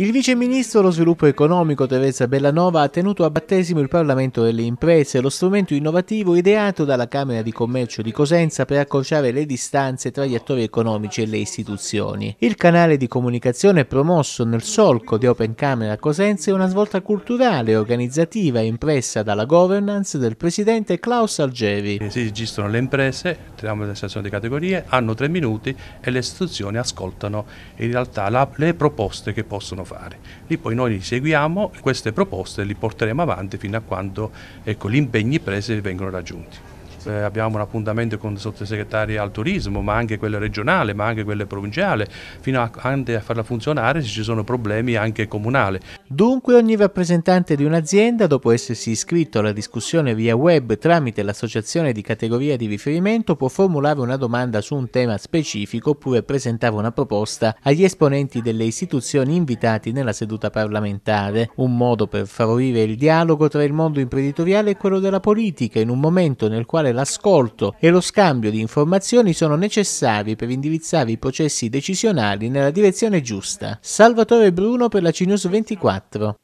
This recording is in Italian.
Il vice ministro dello sviluppo economico Teresa Bellanova ha tenuto a battesimo il Parlamento delle imprese, lo strumento innovativo ideato dalla Camera di Commercio di Cosenza per accorciare le distanze tra gli attori economici e le istituzioni. Il canale di comunicazione promosso nel solco di Open Camera Cosenza è una svolta culturale e organizzativa impressa dalla governance del presidente Klaus Algeri. Si registrano le imprese, teniamo le sezione di categorie, hanno tre minuti e le istituzioni ascoltano in realtà la, le proposte che possono fare fare. Lì poi noi seguiamo queste proposte e li porteremo avanti fino a quando ecco, gli impegni presi vengono raggiunti. Eh, abbiamo un appuntamento con i sottosegretari al turismo, ma anche quelle regionale, ma anche quelle provinciale, fino a, a farla funzionare se ci sono problemi anche comunali. Dunque ogni rappresentante di un'azienda, dopo essersi iscritto alla discussione via web tramite l'associazione di categoria di riferimento, può formulare una domanda su un tema specifico oppure presentare una proposta agli esponenti delle istituzioni invitati nella seduta parlamentare, un modo per favorire il dialogo tra il mondo imprenditoriale e quello della politica in un momento nel quale quale l'ascolto e lo scambio di informazioni sono necessari per indirizzare i processi decisionali nella direzione giusta. Salvatore Bruno per la CNews 24.